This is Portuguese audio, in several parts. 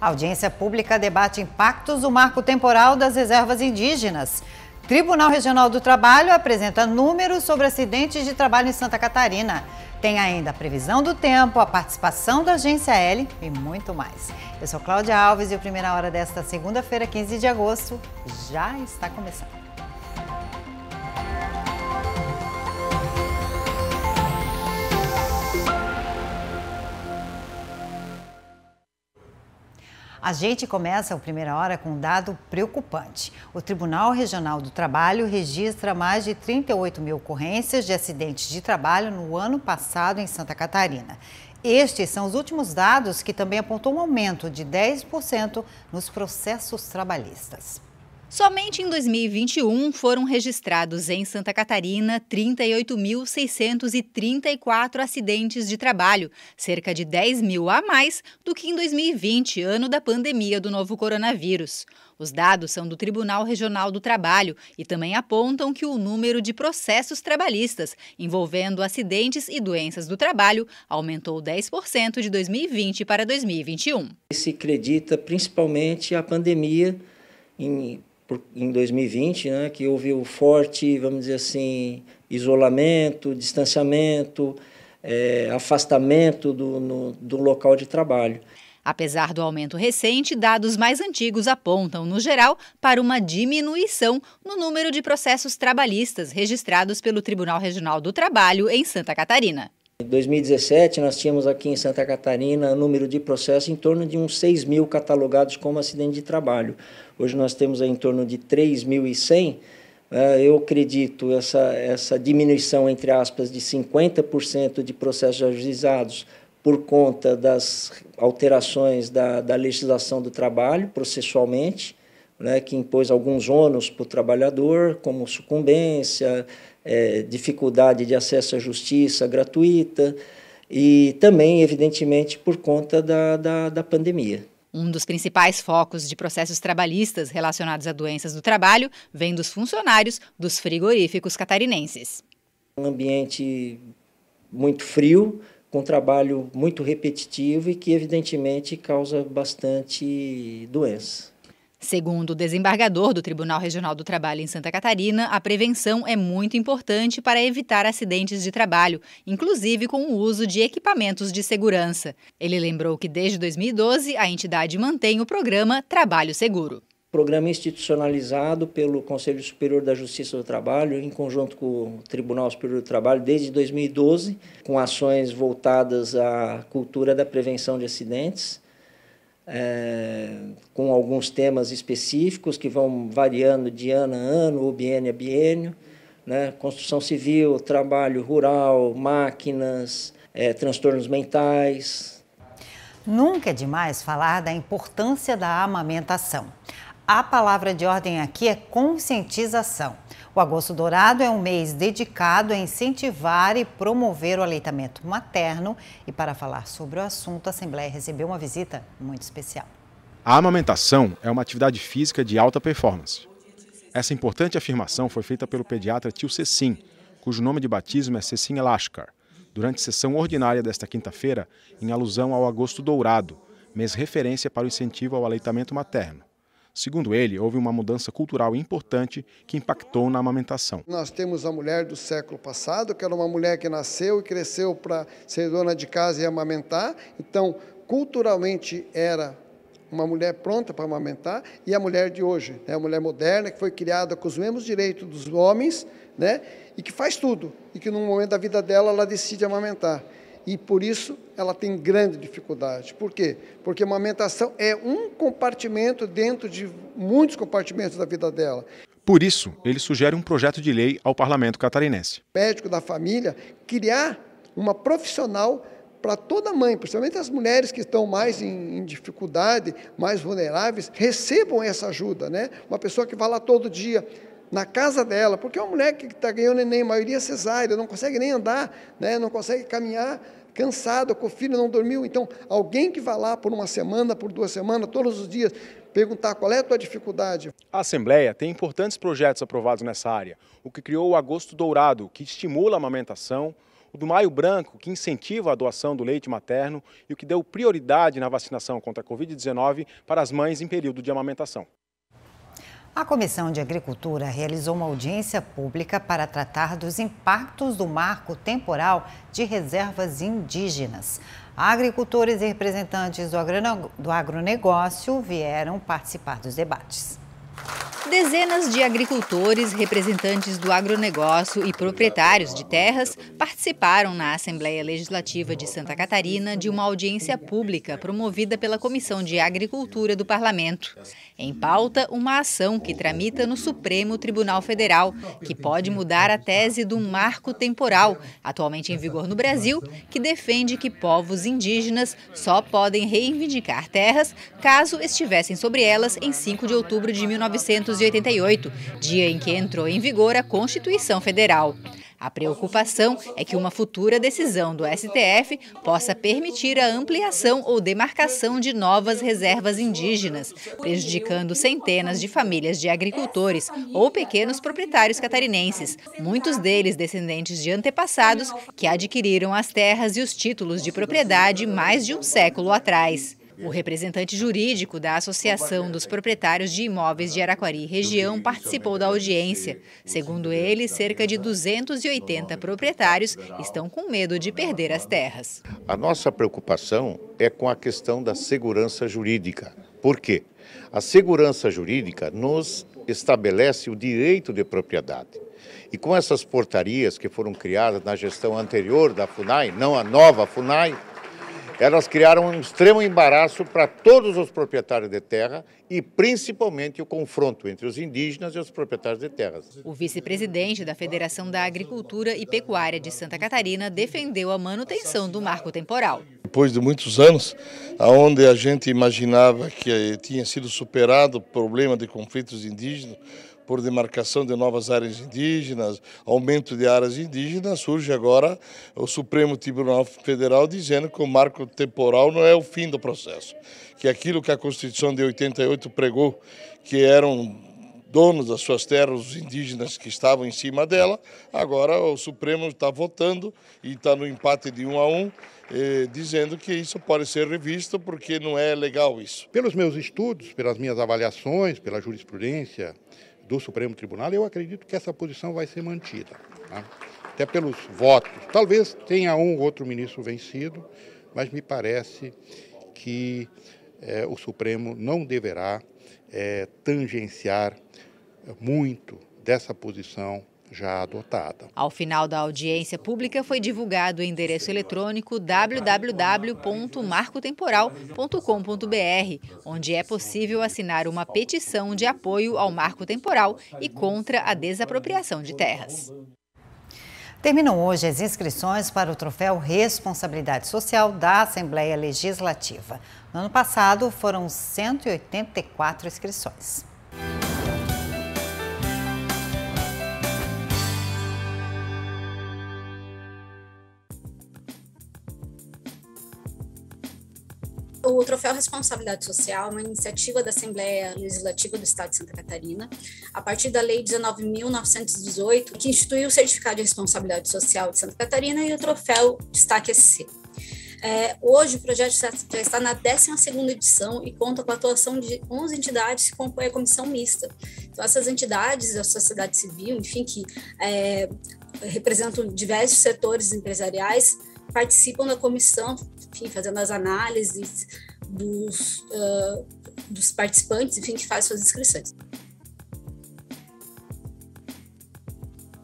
A audiência pública debate impactos do marco temporal das reservas indígenas. Tribunal Regional do Trabalho apresenta números sobre acidentes de trabalho em Santa Catarina. Tem ainda a previsão do tempo, a participação da Agência L e muito mais. Eu sou Cláudia Alves e o Primeira Hora desta segunda-feira, 15 de agosto, já está começando. A gente começa a primeira hora com um dado preocupante. O Tribunal Regional do Trabalho registra mais de 38 mil ocorrências de acidentes de trabalho no ano passado em Santa Catarina. Estes são os últimos dados que também apontou um aumento de 10% nos processos trabalhistas. Somente em 2021 foram registrados em Santa Catarina 38.634 acidentes de trabalho, cerca de 10 mil a mais do que em 2020, ano da pandemia do novo coronavírus. Os dados são do Tribunal Regional do Trabalho e também apontam que o número de processos trabalhistas envolvendo acidentes e doenças do trabalho aumentou 10% de 2020 para 2021. Se acredita principalmente a pandemia em por, em 2020, né, que houve o forte, vamos dizer assim, isolamento, distanciamento, é, afastamento do, no, do local de trabalho. Apesar do aumento recente, dados mais antigos apontam, no geral, para uma diminuição no número de processos trabalhistas registrados pelo Tribunal Regional do Trabalho em Santa Catarina. Em 2017, nós tínhamos aqui em Santa Catarina número de processos em torno de uns 6 mil catalogados como acidente de trabalho. Hoje nós temos em torno de 3.100. Né? Eu acredito essa, essa diminuição, entre aspas, de 50% de processos ajuizados por conta das alterações da, da legislação do trabalho, processualmente, né, que impôs alguns ônus para o trabalhador, como sucumbência, é, dificuldade de acesso à justiça gratuita e também, evidentemente, por conta da, da, da pandemia. Um dos principais focos de processos trabalhistas relacionados a doenças do trabalho vem dos funcionários dos frigoríficos catarinenses. Um ambiente muito frio, com trabalho muito repetitivo e que, evidentemente, causa bastante doença. Segundo o desembargador do Tribunal Regional do Trabalho em Santa Catarina, a prevenção é muito importante para evitar acidentes de trabalho, inclusive com o uso de equipamentos de segurança. Ele lembrou que desde 2012 a entidade mantém o programa Trabalho Seguro. Programa institucionalizado pelo Conselho Superior da Justiça do Trabalho, em conjunto com o Tribunal Superior do Trabalho, desde 2012, com ações voltadas à cultura da prevenção de acidentes é, com alguns temas específicos que vão variando de ano a ano, ou biênio a biênio, né? construção civil, trabalho rural, máquinas, é, transtornos mentais. Nunca é demais falar da importância da amamentação. A palavra de ordem aqui é conscientização. O Agosto Dourado é um mês dedicado a incentivar e promover o aleitamento materno. E para falar sobre o assunto, a Assembleia recebeu uma visita muito especial. A amamentação é uma atividade física de alta performance. Essa importante afirmação foi feita pelo pediatra Tio Cecim, cujo nome de batismo é Cecim Elashkar, durante sessão ordinária desta quinta-feira, em alusão ao Agosto Dourado, mês referência para o incentivo ao aleitamento materno. Segundo ele, houve uma mudança cultural importante que impactou na amamentação. Nós temos a mulher do século passado, que era uma mulher que nasceu e cresceu para ser dona de casa e amamentar. Então, culturalmente era uma mulher pronta para amamentar e a mulher de hoje, né? a mulher moderna que foi criada com os mesmos direitos dos homens, né? E que faz tudo e que no momento da vida dela ela decide amamentar e por isso ela tem grande dificuldade. Por quê? Porque a amamentação é um compartimento dentro de muitos compartimentos da vida dela. Por isso, ele sugere um projeto de lei ao parlamento catarinense. médico da família criar uma profissional para toda mãe, principalmente as mulheres que estão mais em, em, dificuldade, mais vulneráveis, recebam essa ajuda, né? Uma pessoa que vai lá todo dia na casa dela, porque é uma mulher que está ganhando neném, maioria é cesárea, não consegue nem andar, né? Não consegue caminhar Cansado, com o filho não dormiu. Então, alguém que vá lá por uma semana, por duas semanas, todos os dias, perguntar qual é a tua dificuldade. A Assembleia tem importantes projetos aprovados nessa área, o que criou o Agosto Dourado, que estimula a amamentação, o do Maio Branco, que incentiva a doação do leite materno e o que deu prioridade na vacinação contra a Covid-19 para as mães em período de amamentação. A Comissão de Agricultura realizou uma audiência pública para tratar dos impactos do marco temporal de reservas indígenas. Agricultores e representantes do agronegócio vieram participar dos debates. Dezenas de agricultores, representantes do agronegócio e proprietários de terras participaram na Assembleia Legislativa de Santa Catarina de uma audiência pública promovida pela Comissão de Agricultura do Parlamento. Em pauta, uma ação que tramita no Supremo Tribunal Federal, que pode mudar a tese do marco temporal, atualmente em vigor no Brasil, que defende que povos indígenas só podem reivindicar terras caso estivessem sobre elas em 5 de outubro de 1988, dia em que entrou em vigor a Constituição Federal. A preocupação é que uma futura decisão do STF possa permitir a ampliação ou demarcação de novas reservas indígenas, prejudicando centenas de famílias de agricultores ou pequenos proprietários catarinenses, muitos deles descendentes de antepassados que adquiriram as terras e os títulos de propriedade mais de um século atrás. O representante jurídico da Associação dos Proprietários de Imóveis de Araquari Região participou da audiência. Segundo ele, cerca de 280 proprietários estão com medo de perder as terras. A nossa preocupação é com a questão da segurança jurídica. Por quê? A segurança jurídica nos estabelece o direito de propriedade. E com essas portarias que foram criadas na gestão anterior da FUNAI, não a nova FUNAI, elas criaram um extremo embaraço para todos os proprietários de terra e principalmente o confronto entre os indígenas e os proprietários de terras. O vice-presidente da Federação da Agricultura e Pecuária de Santa Catarina defendeu a manutenção do marco temporal. Depois de muitos anos, aonde a gente imaginava que eh, tinha sido superado o problema de conflitos indígenas, por demarcação de novas áreas indígenas, aumento de áreas indígenas, surge agora o Supremo Tribunal Federal dizendo que o marco temporal não é o fim do processo, que aquilo que a Constituição de 88 pregou, que eram donos das suas terras, os indígenas que estavam em cima dela, agora o Supremo está votando e está no empate de um a um, eh, dizendo que isso pode ser revisto porque não é legal isso. Pelos meus estudos, pelas minhas avaliações, pela jurisprudência, do Supremo Tribunal, eu acredito que essa posição vai ser mantida. Tá? Até pelos votos. Talvez tenha um ou outro ministro vencido, mas me parece que eh, o Supremo não deverá eh, tangenciar muito dessa posição já adotada. Ao final da audiência pública foi divulgado o endereço eletrônico www.marcotemporal.com.br, onde é possível assinar uma petição de apoio ao marco temporal e contra a desapropriação de terras. Terminam hoje as inscrições para o troféu Responsabilidade Social da Assembleia Legislativa. No ano passado foram 184 inscrições. o Troféu Responsabilidade Social é uma iniciativa da Assembleia Legislativa do Estado de Santa Catarina, a partir da Lei 19.918, que instituiu o Certificado de Responsabilidade Social de Santa Catarina e o Troféu Destaque SC. É, hoje, o projeto já está na 12 edição e conta com a atuação de 11 entidades que compõem a comissão mista. Então, essas entidades, a sociedade civil, enfim, que é, representam diversos setores empresariais, participam da comissão, enfim, fazendo as análises dos, uh, dos participantes, enfim, que faz suas inscrições.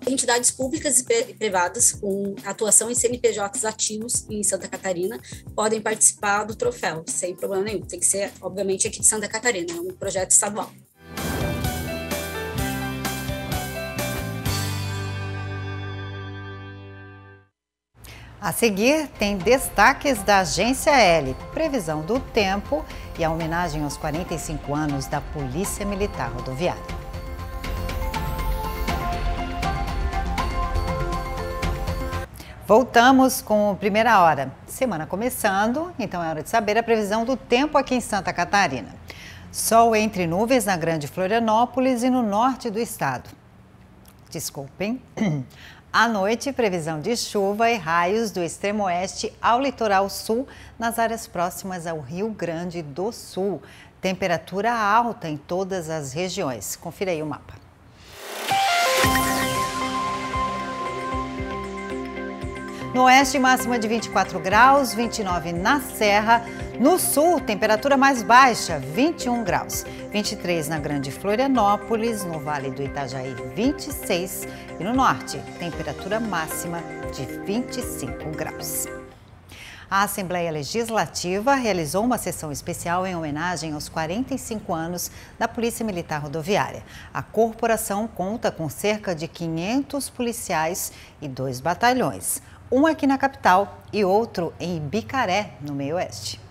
Entidades públicas e privadas com atuação em CNPJs ativos em Santa Catarina podem participar do troféu, sem problema nenhum. Tem que ser, obviamente, aqui de Santa Catarina, é um projeto estadual. A seguir, tem destaques da Agência L, previsão do tempo e a homenagem aos 45 anos da Polícia Militar Rodoviária. Voltamos com primeira hora. Semana começando, então é hora de saber a previsão do tempo aqui em Santa Catarina. Sol entre nuvens na Grande Florianópolis e no norte do estado. Desculpem. À noite, previsão de chuva e raios do extremo oeste ao litoral sul, nas áreas próximas ao Rio Grande do Sul. Temperatura alta em todas as regiões. Confira aí o mapa. No oeste, máxima de 24 graus, 29 na Serra. No sul, temperatura mais baixa, 21 graus. 23 na Grande Florianópolis, no Vale do Itajaí, 26. E no norte, temperatura máxima de 25 graus. A Assembleia Legislativa realizou uma sessão especial em homenagem aos 45 anos da Polícia Militar Rodoviária. A corporação conta com cerca de 500 policiais e dois batalhões, um aqui na capital e outro em Ibicaré, no meio-oeste.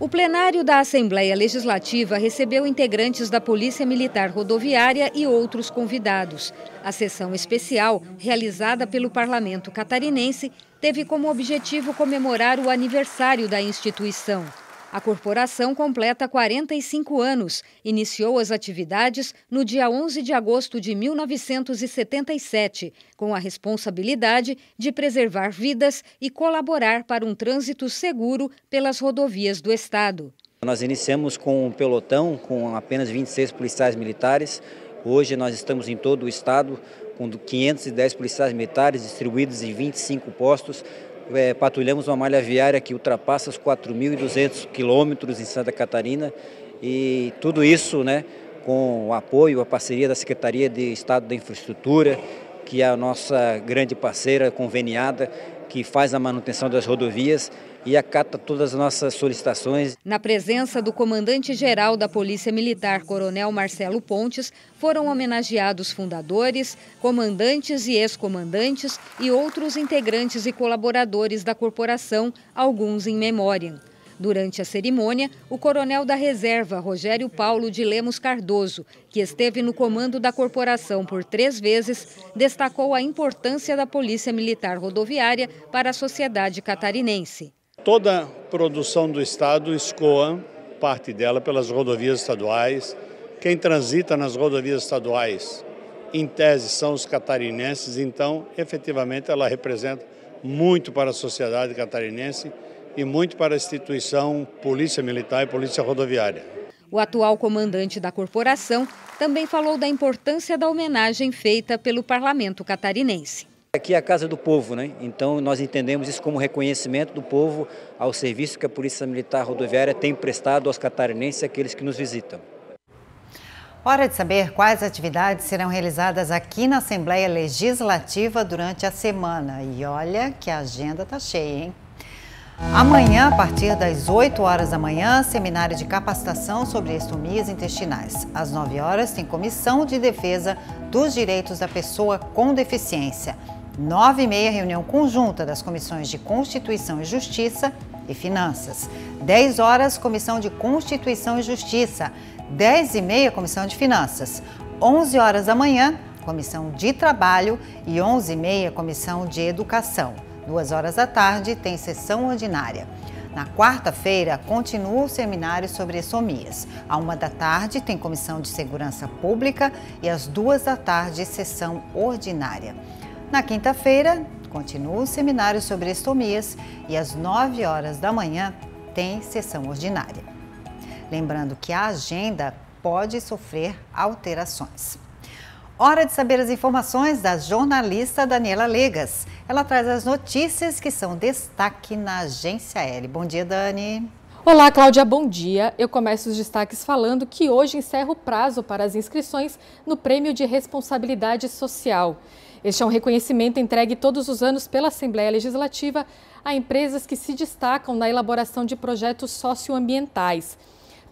O plenário da Assembleia Legislativa recebeu integrantes da Polícia Militar Rodoviária e outros convidados. A sessão especial, realizada pelo Parlamento Catarinense, teve como objetivo comemorar o aniversário da instituição. A corporação completa 45 anos. Iniciou as atividades no dia 11 de agosto de 1977, com a responsabilidade de preservar vidas e colaborar para um trânsito seguro pelas rodovias do Estado. Nós iniciamos com um pelotão com apenas 26 policiais militares. Hoje nós estamos em todo o Estado com 510 policiais militares distribuídos em 25 postos é, patrulhamos uma malha viária que ultrapassa os 4.200 quilômetros em Santa Catarina e tudo isso né, com o apoio, a parceria da Secretaria de Estado da Infraestrutura, que é a nossa grande parceira conveniada, que faz a manutenção das rodovias e acata todas as nossas solicitações. Na presença do comandante-geral da Polícia Militar, Coronel Marcelo Pontes, foram homenageados fundadores, comandantes e ex-comandantes e outros integrantes e colaboradores da corporação, alguns em memória. Durante a cerimônia, o coronel da reserva, Rogério Paulo de Lemos Cardoso, que esteve no comando da corporação por três vezes, destacou a importância da Polícia Militar Rodoviária para a sociedade catarinense. Toda a produção do Estado escoa parte dela pelas rodovias estaduais. Quem transita nas rodovias estaduais, em tese, são os catarinenses, então, efetivamente, ela representa muito para a sociedade catarinense e muito para a instituição Polícia Militar e Polícia Rodoviária. O atual comandante da corporação também falou da importância da homenagem feita pelo parlamento catarinense. Aqui é a casa do povo, né? então nós entendemos isso como reconhecimento do povo ao serviço que a Polícia Militar Rodoviária tem prestado aos catarinenses e àqueles que nos visitam. Hora de saber quais atividades serão realizadas aqui na Assembleia Legislativa durante a semana. E olha que a agenda tá cheia, hein? Amanhã, a partir das 8 horas da manhã, seminário de capacitação sobre estomias intestinais. Às 9 horas, tem Comissão de Defesa dos Direitos da Pessoa com Deficiência. Nove e meia, reunião conjunta das comissões de Constituição e Justiça e Finanças. Dez horas, comissão de Constituição e Justiça. Dez e meia, comissão de Finanças. Onze horas da manhã, comissão de Trabalho. E onze e meia, comissão de Educação. Duas horas da tarde, tem sessão ordinária. Na quarta-feira, continua o seminário sobre somias. À uma da tarde, tem comissão de segurança pública e às duas da tarde, sessão ordinária. Na quinta-feira, continua o seminário sobre estomias e às 9 horas da manhã tem sessão ordinária. Lembrando que a agenda pode sofrer alterações. Hora de saber as informações da jornalista Daniela Legas. Ela traz as notícias que são destaque na Agência L. Bom dia, Dani. Olá, Cláudia, bom dia. Eu começo os destaques falando que hoje encerra o prazo para as inscrições no Prêmio de Responsabilidade Social. Este é um reconhecimento entregue todos os anos pela Assembleia Legislativa a empresas que se destacam na elaboração de projetos socioambientais.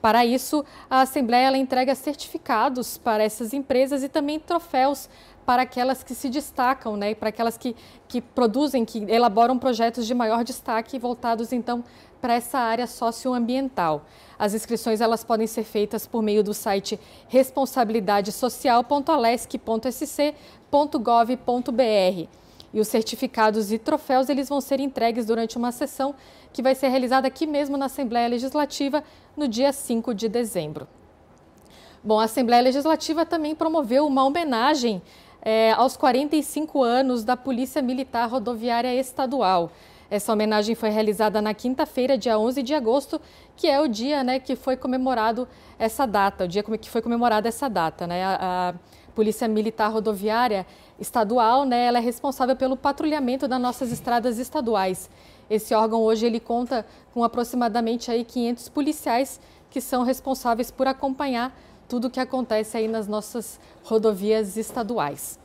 Para isso, a Assembleia entrega certificados para essas empresas e também troféus para aquelas que se destacam, né, para aquelas que, que produzem, que elaboram projetos de maior destaque voltados, então, para essa área socioambiental. As inscrições elas podem ser feitas por meio do site responsabilidadesocial.alesc.sc.gov.br. E os certificados e troféus eles vão ser entregues durante uma sessão que vai ser realizada aqui mesmo na Assembleia Legislativa no dia 5 de dezembro. Bom, a Assembleia Legislativa também promoveu uma homenagem é, aos 45 anos da Polícia Militar Rodoviária Estadual. Essa homenagem foi realizada na quinta-feira, dia 11 de agosto, que é o dia né, que foi comemorado essa data, o dia que foi comemorada essa data. Né? A, a Polícia Militar Rodoviária Estadual né, ela é responsável pelo patrulhamento das nossas estradas estaduais. Esse órgão hoje ele conta com aproximadamente aí 500 policiais que são responsáveis por acompanhar tudo o que acontece aí nas nossas rodovias estaduais.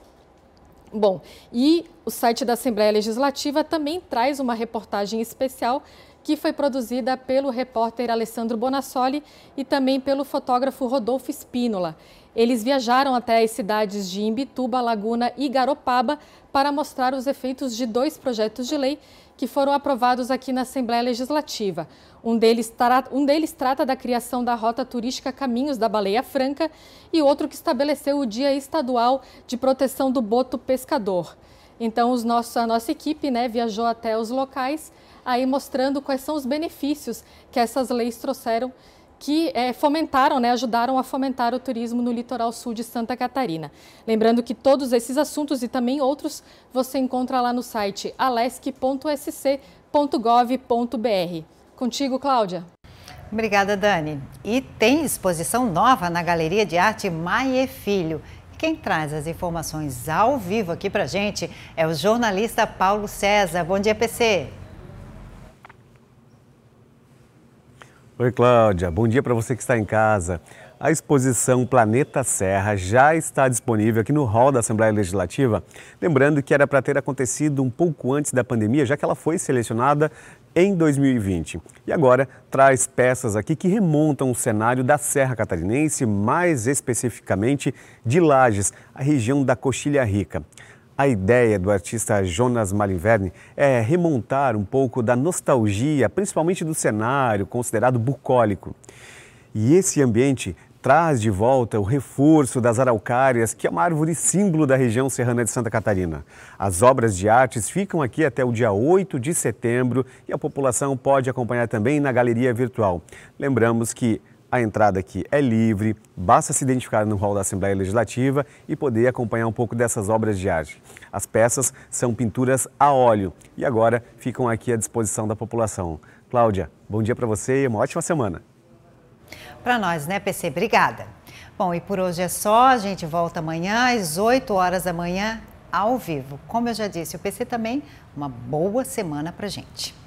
Bom, e o site da Assembleia Legislativa também traz uma reportagem especial que foi produzida pelo repórter Alessandro Bonassoli e também pelo fotógrafo Rodolfo Spínola. Eles viajaram até as cidades de Imbituba, Laguna e Garopaba para mostrar os efeitos de dois projetos de lei que foram aprovados aqui na Assembleia Legislativa. Um deles, tra... um deles trata da criação da rota turística Caminhos da Baleia Franca e outro que estabeleceu o Dia Estadual de Proteção do Boto Pescador. Então, os nossos, a nossa equipe né, viajou até os locais, aí mostrando quais são os benefícios que essas leis trouxeram que é, fomentaram, né, ajudaram a fomentar o turismo no litoral sul de Santa Catarina. Lembrando que todos esses assuntos e também outros você encontra lá no site alesc.sc.gov.br. Contigo, Cláudia. Obrigada, Dani. E tem exposição nova na Galeria de Arte Maie Filho. Quem traz as informações ao vivo aqui para gente é o jornalista Paulo César. Bom dia, PC. Oi, Cláudia. Bom dia para você que está em casa. A exposição Planeta Serra já está disponível aqui no hall da Assembleia Legislativa. Lembrando que era para ter acontecido um pouco antes da pandemia, já que ela foi selecionada em 2020. E agora traz peças aqui que remontam o cenário da Serra Catarinense, mais especificamente de Lages, a região da Coxilha Rica. A ideia do artista Jonas Malinverni é remontar um pouco da nostalgia, principalmente do cenário considerado bucólico. E esse ambiente traz de volta o reforço das araucárias, que é uma árvore símbolo da região serrana de Santa Catarina. As obras de artes ficam aqui até o dia 8 de setembro e a população pode acompanhar também na galeria virtual. Lembramos que a entrada aqui é livre, basta se identificar no hall da Assembleia Legislativa e poder acompanhar um pouco dessas obras de arte. As peças são pinturas a óleo e agora ficam aqui à disposição da população. Cláudia, bom dia para você e uma ótima semana. Para nós, né, PC? Obrigada. Bom, e por hoje é só. A gente volta amanhã às 8 horas da manhã, ao vivo. Como eu já disse, o PC também, uma boa semana para gente.